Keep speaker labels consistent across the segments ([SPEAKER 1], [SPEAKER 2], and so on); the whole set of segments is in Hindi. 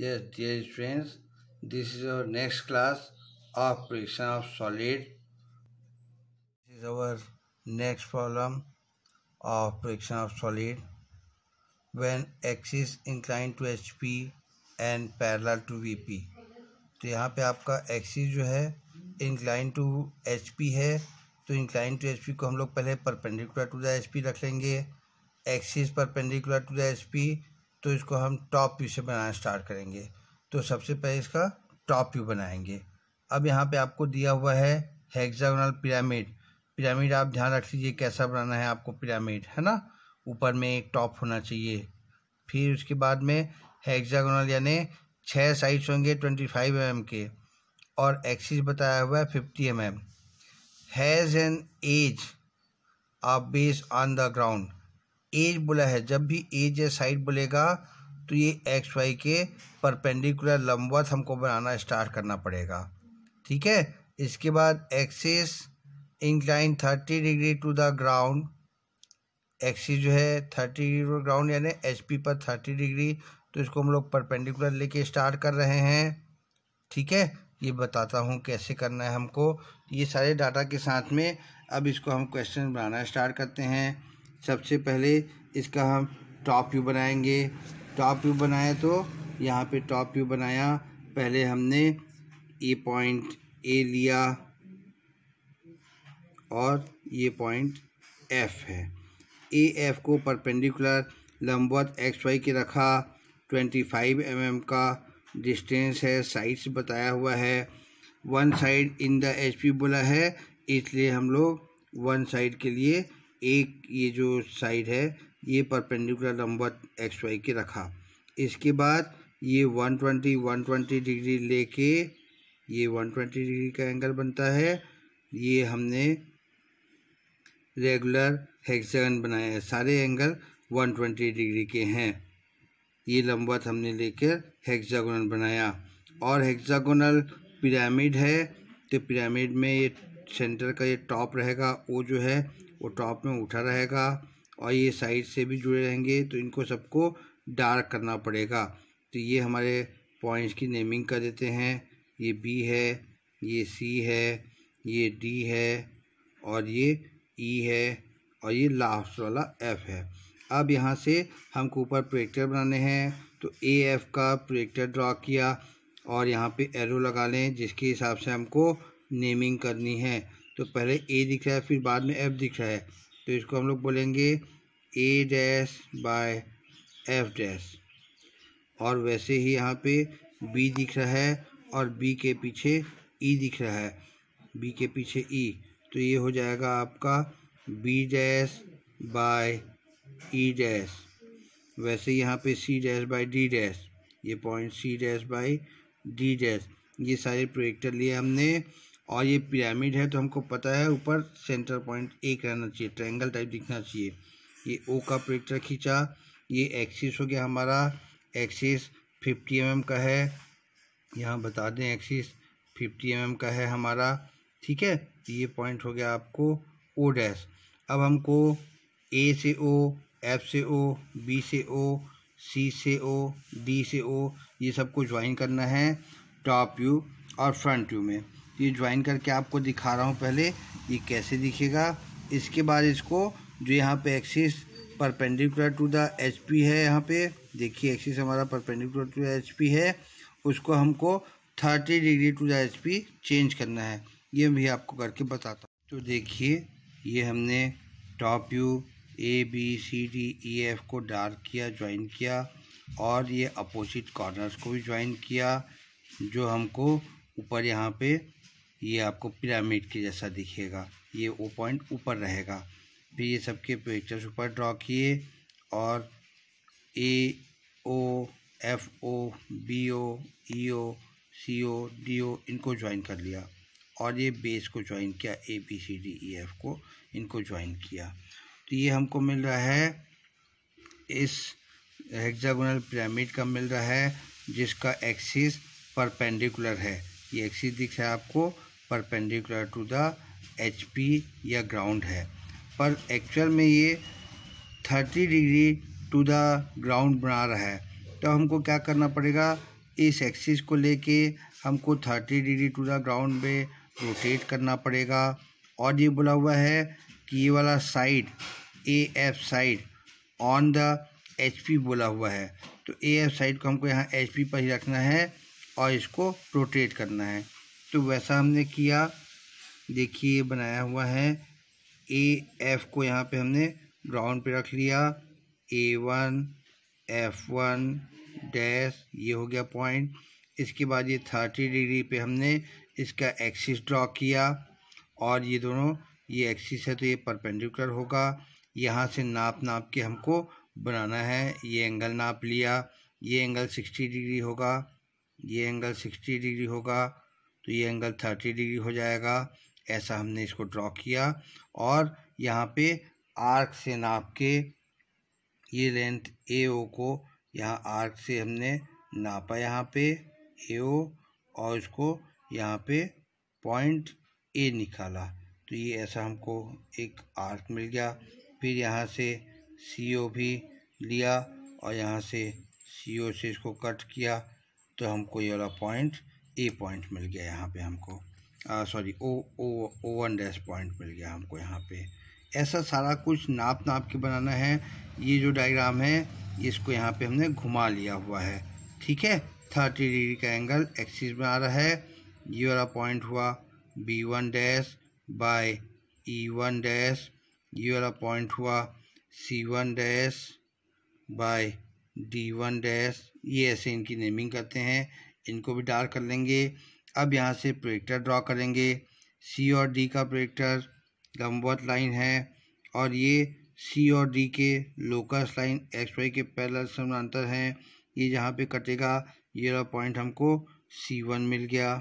[SPEAKER 1] Yes, dear friends, this is our next class of prediction of solid. This is our next problem of prediction of solid. When x is inclined to HP and parallel to VP. तो यहाँ पे आपका एक्सिस जो है इंक्लाइन टू एच है तो इंक्लाइन टू एच को हम लोग पहले परपेंडिकुलर टू द एच रख लेंगे axis perpendicular to the H तो इसको हम टॉप व्यू से बनाना स्टार्ट करेंगे तो सबसे पहले इसका टॉप व्यू बनाएंगे अब यहाँ पे आपको दिया हुआ है हेक्सागोनल पिरामिड पिरामिड आप ध्यान रख लीजिए कैसा बनाना है आपको पिरामिड है ना ऊपर में एक टॉप होना चाहिए फिर उसके बाद में हेक्सागोनल यानी छः साइड्स होंगे ट्वेंटी फाइव एम के और एक्सिस बताया हुआ है fifty M M has an edge a base on the ground edge बोला है जब भी एज या साइड बोलेगा तो ये एक्स वाई के परपेंडिकुलर लंबवत हमको बनाना स्टार्ट करना पड़ेगा ठीक है इसके बाद axis incline thirty degree to the ground axis जो है थर्टी डिग्री टू ग्राउंड यानी एच पी पर थर्टी डिग्री तो इसको हम लोग परपेंडिकुलर लेके स्टार्ट कर रहे हैं ठीक है ये बताता हूँ कैसे करना है हमको ये सारे डाटा के साथ में अब इसको हम क्वेश्चन बनाना स्टार्ट करते हैं सबसे पहले इसका हम टॉप व्यू बनाएंगे टॉप व्यू बनाया तो यहाँ पे टॉप व्यू बनाया पहले हमने ये पॉइंट ए लिया और ये पॉइंट एफ है ए एफ को परपेंडिकुलर लंबवत एक्स वाई के रखा ट्वेंटी फाइव एम एम का डिस्टेंस है साइड से बताया हुआ है one side in the H P बोला है इसलिए हम लोग वन साइड के लिए एक ये जो साइड है ये परपेंडिकुलर लंबवत एक्स वाई के रखा इसके बाद ये 120 120 डिग्री लेके ये 120 डिग्री का एंगल बनता है ये हमने रेगुलर हेक्सागन बनाया है सारे एंगल 120 डिग्री के हैं ये लंबवत हमने लेकर हेक्सागोनल बनाया और हेक्सागोनल पिरामिड है तो पिरामिड में ये सेंटर का ये टॉप रहेगा वो जो है वो टॉप में उठा रहेगा और ये साइड से भी जुड़े रहेंगे तो इनको सबको डार्क करना पड़ेगा तो ये हमारे पॉइंट्स की नेमिंग कर देते हैं ये बी है ये सी है ये डी है और ये ई है और ये लास्ट वाला एफ है अब यहाँ से हमको ऊपर प्रोजेक्टर बनाने हैं तो ए एफ का प्रोजेक्टर ड्रॉ किया और यहाँ पे एरो लगा लें जिसके हिसाब से हमको नेमिंग करनी है तो पहले ए दिख रहा है फिर बाद में एफ दिख रहा है तो इसको हम लोग बोलेंगे A dash by F dash और वैसे ही यहाँ पे बी दिख रहा है और बी के पीछे ई e दिख रहा है बी के पीछे ई e। तो ये हो जाएगा आपका B dash by E dash वैसे यहाँ पे C dash by D dash ये point C dash by D dash ये सारे प्रोजेक्टर लिए हमने और ये पिरामिड है तो हमको पता है ऊपर सेंटर पॉइंट एक रहना चाहिए ट्रायंगल टाइप दिखना चाहिए ये ओ का प्रेक्टर खींचा ये एक्सिस हो गया हमारा एक्सिस फिफ्टी एम का है यहाँ बता दें एक्सिस फिफ्टी एम का है हमारा ठीक है ये पॉइंट हो गया आपको ओ डैश अब हमको ए से ओ एफ से ओ बी से ओ सी से ओ डी से ओ ये सबको ज्वाइन करना है टॉप व्यू और फ्रंट व्यू में ये ज्वाइन करके आपको दिखा रहा हूँ पहले ये कैसे दिखेगा इसके बाद इसको जो यहाँ पे axis perpendicular to the H P है यहाँ पे देखिए एक्सिस हमारा perpendicular to the H P है उसको हमको thirty degree to the H P change करना है ये भी आपको करके बताता हूँ तो देखिए ये हमने top view A B C D E F को डार्क किया ज्वाइन किया और ये अपोजिट कॉर्नर्स को भी ज्वाइन किया जो हमको ऊपर यहाँ पे ये आपको पिरामिड के जैसा दिखेगा ये वो पॉइंट ऊपर रहेगा फिर ये सबके पिक्चर्स ऊपर ड्रॉ किए और A O F O B O E O C O D O इनको ज्वाइन कर लिया और ये बेस को ज्वाइन किया A B C D E F को इनको ज्वाइन किया तो ये हमको मिल रहा है इस हेक्सागोनल पिरामिड का मिल रहा है जिसका एक्सिस परपेंडिकुलर है ये एक्सिस दिख रहा है आपको परपेंडिकुलर टू द एच या ग्राउंड है पर एक्चुअल में ये thirty degree to the ground बना रहा है तो हमको क्या करना पड़ेगा इस एक्सिस को लेके हमको thirty degree to the ground पे रोटेट करना पड़ेगा और ये बोला हुआ है कि ये वाला side A F side on the H P बोला हुआ है तो ए एफ साइड को हमको यहाँ एच पी पर ही रखना है और इसको रोटेट करना है तो वैसा हमने किया देखिए ये बनाया हुआ है ए एफ को यहाँ पे हमने ग्राउंड पे रख लिया A one F one dash ये हो गया पॉइंट इसके बाद ये थर्टी डिग्री पे हमने इसका एक्सिस ड्रॉ किया और ये दोनों ये एक्सिस है तो ये परपेंडिकुलर होगा यहाँ से नाप नाप के हमको बनाना है ये एंगल नाप लिया ये एंगल सिक्सटी डिग्री होगा ये एंगल सिक्सटी डिग्री होगा तो ये एंगल थर्टी डिग्री हो जाएगा ऐसा हमने इसको ड्रॉ किया और यहाँ पे आर्क से नाप के ये लेंथ ए ओ को यहाँ आर्क से हमने नापा यहाँ पे ए ओ और इसको यहाँ पे पॉइंट ए निकाला तो ये ऐसा हमको एक आर्क मिल गया फिर यहाँ से सी ओ भी लिया और यहाँ से सी ओ से इसको कट किया तो हमको ये वाला पॉइंट ए पॉइंट मिल गया यहाँ पे हमको sorry O O O one dash point मिल गया हमको यहाँ पे ऐसा सारा कुछ नाप नाप के बनाना है ये जो डायग्राम है इसको यहाँ पे हमने घुमा लिया हुआ है ठीक है थर्टी डिग्री का एंगल एक्सिस में आ रहा है ये वाला पॉइंट हुआ B one dash by E one dash ये वाला पॉइंट हुआ C one dash by D one dash ये ऐसे इनकी नेमिंग करते हैं इनको भी डार्क कर लेंगे अब यहाँ से प्रोजेक्टर ड्रॉ करेंगे सी और डी का प्रोजेक्टर लंबवत लाइन है और ये सी और डी के लोकस लाइन एक्स वाई के पैरल समानांतर हैं ये जहाँ पे कटेगा ये पॉइंट हमको सी वन मिल गया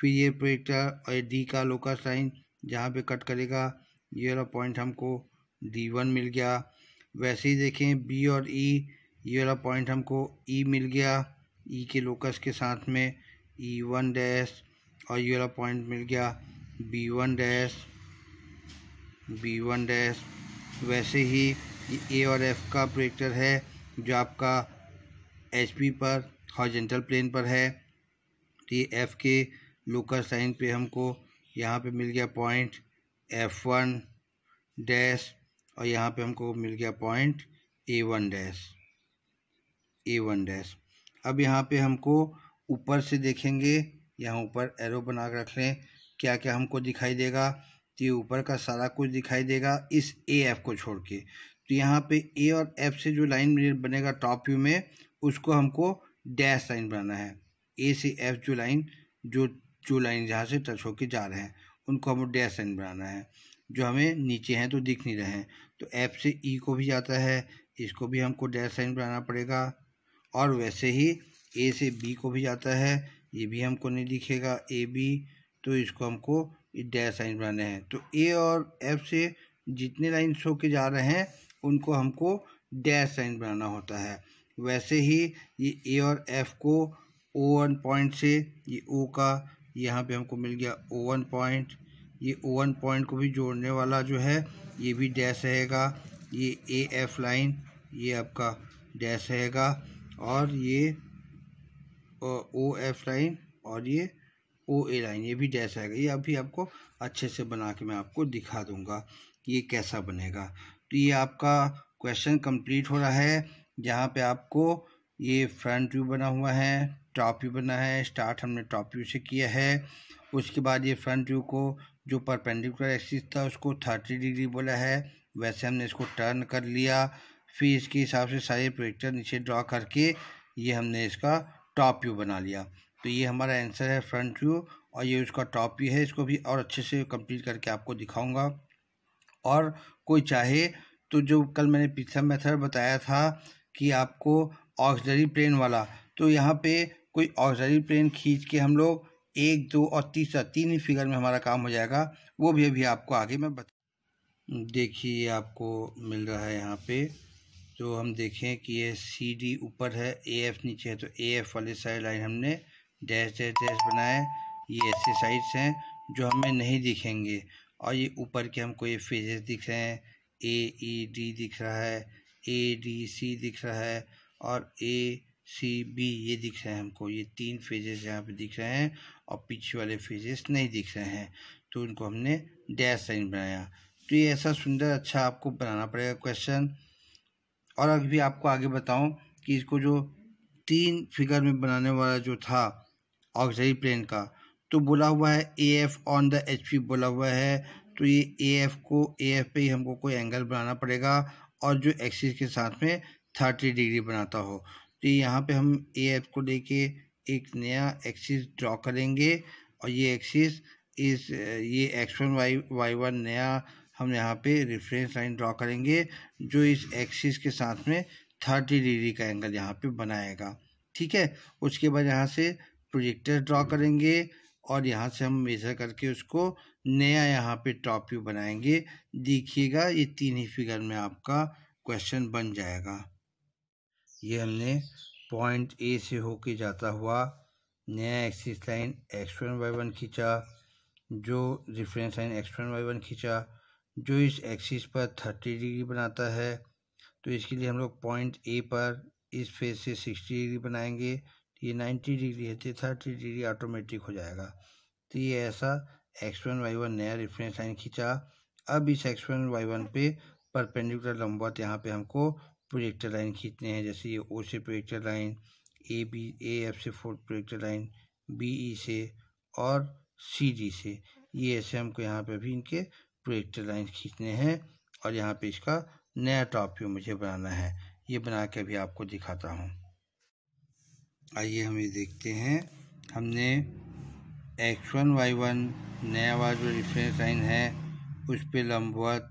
[SPEAKER 1] फिर ये प्रोजेक्टर और डी का लोकस लाइन जहाँ पे कट करेगा ये वाला पॉइंट हमको डी वन मिल गया वैसे ही देखें बी और ई e, ये वाला पॉइंट हमको ई e मिल गया ई e के लोकस के साथ में ई वन डैश और ये वाला पॉइंट मिल गया B one dash B one dash वैसे ही ए और एफ का प्रोजेक्टर है जो आपका एच पी पर हॉजेंटल प्लेन पर है तो ये एफ के लोकस साइन पे हमको यहाँ पे मिल गया पॉइंट एफ वन डैश और यहाँ पे हमको मिल गया point A one dash A one dash अब यहाँ पे हमको ऊपर से देखेंगे यहाँ ऊपर एरो बना कर रख लें क्या क्या हमको दिखाई देगा तो ये ऊपर का सारा कुछ दिखाई देगा इस ए एफ को छोड़ के तो यहाँ पे ए और एफ से जो लाइन बनेगा टॉप व्यू में उसको हमको डैश लाइन बनाना है ए से एफ जो लाइन जो जो लाइन जहाँ से टच होकर जा रहे हैं उनको हमको डैश लाइन बनाना है जो हमें नीचे हैं तो दिख नहीं रहे हैं तो एफ से ई e को भी जाता है इसको भी हमको डैश लाइन बनाना पड़ेगा और वैसे ही ए से बी को भी जाता है ये भी हमको नहीं दिखेगा ए बी तो इसको हमको डैश लाइन बनाने हैं तो ए और एफ से जितने लाइन शो के जा रहे हैं उनको हमको डैश लाइन बनाना होता है वैसे ही ये ए और एफ को ओ वन पॉइंट से ये ओ का यहाँ पे हमको मिल गया ओ वन पॉइंट ये ओ वन पॉइंट को भी जोड़ने वाला जो है ये भी डैश रहेगा ये ए एफ लाइन ये आपका डैश रहेगा और ये ओ एफ लाइन और ये ओ ए लाइन ये भी डैश आएगा ये अभी आपको अच्छे से बना के मैं आपको दिखा दूंगा कि ये कैसा बनेगा तो ये आपका क्वेश्चन कंप्लीट हो रहा है जहाँ पे आपको ये फ्रंट व्यू बना हुआ है टॉप व्यू बना है स्टार्ट हमने टॉप व्यू से किया है उसके बाद ये फ्रंट व्यू को जो परपेंडिकुलर एक्सिस था उसको थर्टी डिग्री बोला है वैसे हमने इसको टर्न कर लिया फिर इसके हिसाब से सारे प्रोजेक्टर नीचे ड्रॉ करके ये हमने इसका टॉप व्यू बना लिया तो ये हमारा आंसर है फ्रंट व्यू और ये उसका टॉप व्यू है इसको भी और अच्छे से कंप्लीट करके आपको दिखाऊंगा और कोई चाहे तो जो कल मैंने पिछला मेथड बताया था कि आपको ऑक्सडरी प्लेन वाला तो यहाँ पे कोई ऑक्सडरी प्लेन खींच के हम लोग एक दो और तीसरा तीन ही फिगर में हमारा काम हो जाएगा वो भी अभी आपको आगे मैं बता देखिए आपको मिल रहा है यहाँ पर तो हम देखें कि ये सी डी ऊपर है ए एफ नीचे है तो ए एफ वाली साइड लाइन हमने डैश डैश डैश बनाए ये ऐसे साइड्स हैं जो हमें नहीं दिखेंगे और ये ऊपर के हमको ये फेजेस दिख रहे हैं ए ई डी दिख रहा है ए डी सी दिख रहा है और ए सी बी ये दिख रहे हैं हमको ये तीन फेजेस यहाँ पे दिख रहे हैं और पीछे वाले फेजेस नहीं दिख रहे हैं तो उनको हमने डैश साइन बनाया तो ये ऐसा सुंदर अच्छा आपको बनाना पड़ेगा क्वेश्चन और अभी भी आपको आगे बताऊं कि इसको जो तीन फिगर में बनाने वाला जो था ऑक्सरी प्लेन का तो बोला हुआ है A F on the H P बोला हुआ है तो ये ए एफ को ए एफ पे ही हमको कोई एंगल बनाना पड़ेगा और जो एक्सिस के साथ में थर्टी डिग्री बनाता हो तो यहाँ पे हम ए एफ को लेके एक नया एक्सिस ड्रॉ करेंगे और ये एक्सिस इस ये X one Y Y one नया हम यहाँ पे रेफरेंस लाइन ड्रॉ करेंगे जो इस एक्सिस के साथ में थर्टी डिग्री का एंगल यहाँ पे बनाएगा ठीक है उसके बाद यहाँ से प्रोजेक्टर ड्रॉ करेंगे और यहाँ से हम मेज़र करके उसको नया यहाँ पे टॉप व्यू बनाएंगे देखिएगा ये तीन ही फिगर में आपका क्वेश्चन बन जाएगा ये हमने पॉइंट ए से होके जाता हुआ नया axis line X one Y one खींचा जो reference line X one Y one खींचा जो इस एक्सिस पर थर्टी डिग्री बनाता है तो इसके लिए हम लोग पॉइंट ए पर इस फेज से सिक्सटी डिग्री बनाएंगे तो ये नाइन्टी डिग्री है तो थर्टी डिग्री ऑटोमेटिक हो जाएगा तो ये ऐसा एक्स वन वाई वन नया रिफ्रेंस लाइन खींचा अब इस एक्स वन वाई वन पे परपेंडिकुलर लंबवत यहाँ पे हमको प्रोजेक्टर लाइन खींचने हैं जैसे ये ओ से projector line A B A F से four projector line B E से और सी डी से ये ऐसे हमको यहाँ पे भी इनके प्रोजेक्ट लाइन खींचने हैं और यहाँ पे इसका नया टॉप व्यू मुझे बनाना है ये बना के अभी आपको दिखाता हूँ आइए हम ये देखते हैं हमने एक्स वन वाई वन नया वाला जो रिफ्रेंस लाइन है उस पर लंबवत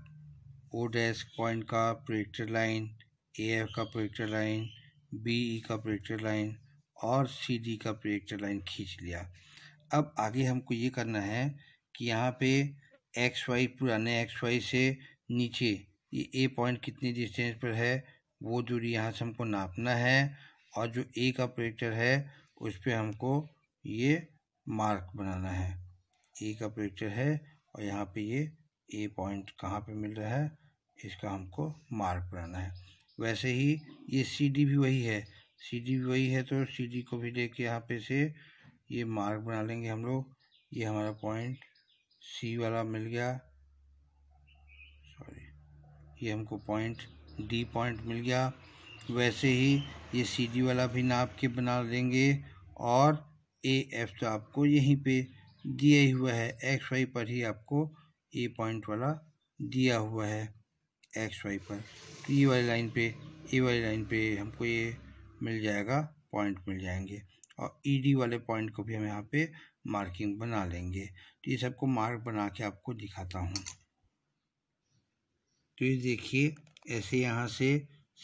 [SPEAKER 1] ओ डैश पॉइंट का प्रोजेक्टर लाइन ए एफ का प्रोजेक्टर लाइन बी ई का प्रोजेक्टर लाइन और सी डी का प्रोजेक्टर लाइन खींच लिया अब आगे हमको ये करना है कि यहाँ पे एक्स वाई पुराने एक्स वाई से नीचे ये ए पॉइंट कितने डिस्टेंस पर है वो दूरी यहाँ से हमको नापना है और जो ए का प्रेक्टर है उस पर हमको ये मार्क बनाना है ए का प्रेक्टर है और यहाँ पे ये ए पॉइंट कहाँ पे मिल रहा है इसका हमको मार्क बनाना है वैसे ही ये सी डी भी वही है सी डी भी वही है तो सी डी को भी के यहाँ पे से ये मार्क बना लेंगे हम लोग ये हमारा पॉइंट सी वाला मिल गया सॉरी ये हमको पॉइंट डी पॉइंट मिल गया वैसे ही ये सी डी वाला भी नाप के बना देंगे और ए एफ तो आपको यहीं पे दिया ही हुआ है एक्स वाई पर ही आपको ए पॉइंट वाला दिया हुआ है एक्स वाई पर तो ये वाली लाइन पे ए वाली लाइन पे हमको ये मिल जाएगा पॉइंट मिल जाएंगे और ई e डी वाले पॉइंट को भी हम यहाँ पे मार्किंग बना लेंगे तो ये सबको मार्क बना के आपको दिखाता हूँ तो ये देखिए ऐसे यहाँ से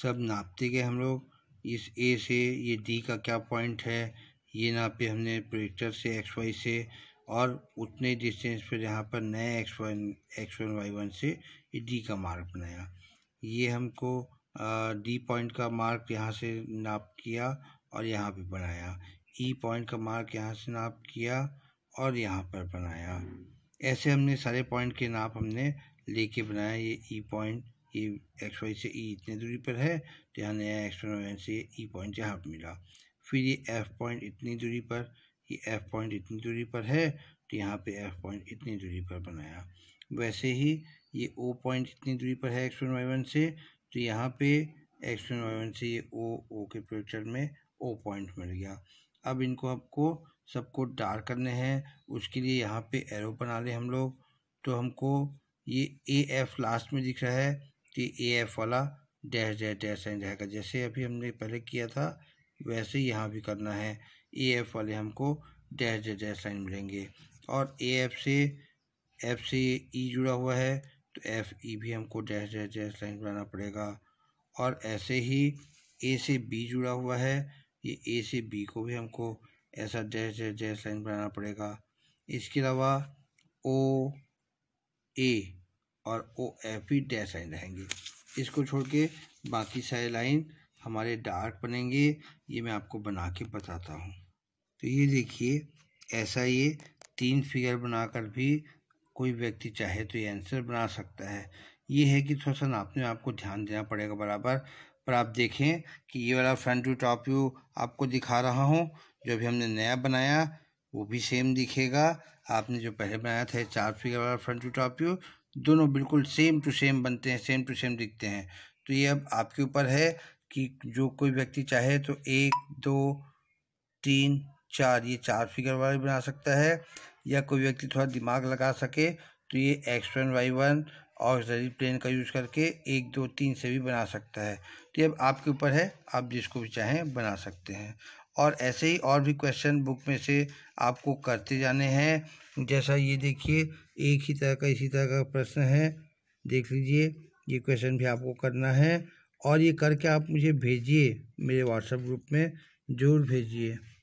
[SPEAKER 1] सब नापते गए हम लोग इस ए से ये डी का क्या पॉइंट है ये नापे हमने प्रोजेक्टर से एक्स वाई से और उतने डिस्टेंस पर यहाँ पर नए X one X one Y one से ये डी का मार्क बनाया ये हमको डी पॉइंट का मार्क यहाँ से नाप किया और यहाँ पे बनाया ई e पॉइंट का मार्क यहाँ से नाप किया और यहाँ पर बनाया ऐसे हमने सारे पॉइंट के नाप हमने लेके बनाया ये ई e पॉइंट ये एक्स वाई से ई e इतने दूरी पर है तो यहाँ नया एक्स वाई से ई पॉइंट यहाँ पर मिला फिर ये एफ पॉइंट इतनी दूरी पर ये एफ पॉइंट इतनी दूरी पर है तो यहाँ पे एफ पॉइंट इतनी दूरी पर बनाया वैसे ही ये ओ पॉइंट इतनी दूरी पर है एक्स वन वाई वन से तो यहाँ पे एक्स वन वाई वन से ये ओ ओ के पिक्चर में ओ पॉइंट मिल गया अब इनको आपको सबको डार्क करने हैं उसके लिए यहाँ पे एरो बना ले हम लोग तो हमको ये ए एफ लास्ट में दिख रहा है कि ए एफ वाला डैश डैश डैश साइन रहेगा जैसे अभी हमने पहले किया था वैसे ही यहाँ भी करना है ए एफ वाले हमको डैश डैश डैश साइन मिलेंगे और ए एफ से एफ से ई e जुड़ा हुआ है तो एफ ई e भी हमको डैश डैश डैश लाइन बनाना पड़ेगा और ऐसे ही ए से बी जुड़ा हुआ है ये ए से बी को भी हमको ऐसा डैश डैश डैश लाइन बनाना पड़ेगा इसके अलावा ओ ए और ओ एफ भी डैश लाइन रहेंगे इसको छोड़ के बाकी सारे लाइन हमारे डार्क बनेंगे ये मैं आपको बना के बताता हूँ तो ये देखिए ऐसा ये तीन फिगर बनाकर भी कोई व्यक्ति चाहे तो ये आंसर बना सकता है ये है कि थोड़ा सा नापने में आपको ध्यान देना पड़ेगा बराबर और आप देखें कि ये वाला फ्रंट टू टॉप व्यू आपको दिखा रहा हूँ जो भी हमने नया बनाया वो भी सेम दिखेगा आपने जो पहले बनाया था चार फिगर वाला फ्रंट टू टॉप व्यू दोनों बिल्कुल सेम टू सेम बनते हैं सेम टू सेम दिखते हैं तो ये अब आपके ऊपर है कि जो कोई व्यक्ति चाहे तो एक दो तीन चार ये चार फिगर वाला भी बना सकता है या कोई व्यक्ति थोड़ा दिमाग लगा सके तो ये एक्स वन वाई वन जरिए प्लेन का यूज़ करके एक दो तीन से भी बना सकता है तो ये आपके ऊपर है आप जिसको भी चाहें बना सकते हैं और ऐसे ही और भी क्वेश्चन बुक में से आपको करते जाने हैं जैसा ये देखिए एक ही तरह का इसी तरह का प्रश्न है देख लीजिए ये क्वेश्चन भी आपको करना है और ये करके आप मुझे भेजिए मेरे व्हाट्सएप ग्रुप में ज़रूर भेजिए